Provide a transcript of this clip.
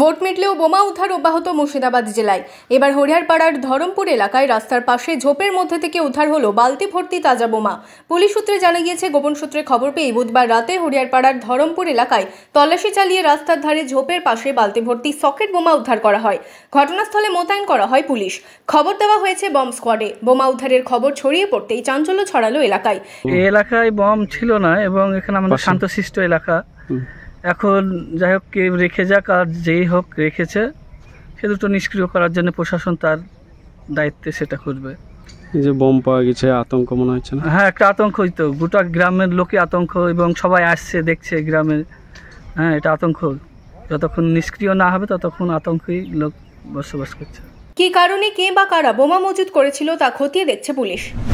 vote মিটলেও বোমা উদ্ধার অব্যাহত মুর্শিদাবাদ জেলায় এবার হরিয়ারপাড়ার ধরমপুর এলাকায় রাস্তার পাশে ঝোপের মধ্যে থেকে উদ্ধার হলো বালতি ভর্তি তাজা বোমা পুলিশ সূত্রে জানা গিয়েছে গোপন সূত্রে খবর পেয়ে বুধবার রাতে হরিয়ারপাড়ার ধরমপুর এলাকায় তল্লাশি চালিয়ে রাস্তার ধারে ঝোপের পাশে বালতি ভর্তি সকেট বোমা উদ্ধার করা হয় ঘটনাস্থলে মোতায়েন করা হয় পুলিশ খবর দেওয়া হয়েছে বম স্কোয়াডে বোমা উদ্ধারের খবর ছড়িয়ে পড়তেই চাঞ্চল্য ছড়ালো এলাকায় এলাকায় বম ছিল না এবং এখানে আমাদের শান্তশিষ্ট এলাকা এখন যাই হোক কে রেখে যাক আর যেই হোক রেখেছে সে দুটো নিষ্ক্রিয় করার জন্য প্রশাসন তার দায়িত্বে সেটা করবে যে বোম পাওয়া গেছে আতঙ্ক মনে হচ্ছে না হ্যাঁ একটা আতঙ্কই তো গোটা গ্রামের লোকে আতঙ্ক এবং সবাই আসছে দেখছে গ্রামের হ্যাঁ এটা আতঙ্ক যতক্ষণ নিষ্ক্রিয় না হবে ততক্ষণ আতঙ্কই লোক বসবাস করছে কি কারণে কে বা কারা বোমা মজুদ করেছিল তা খতিয়ে দেখছে পুলিশ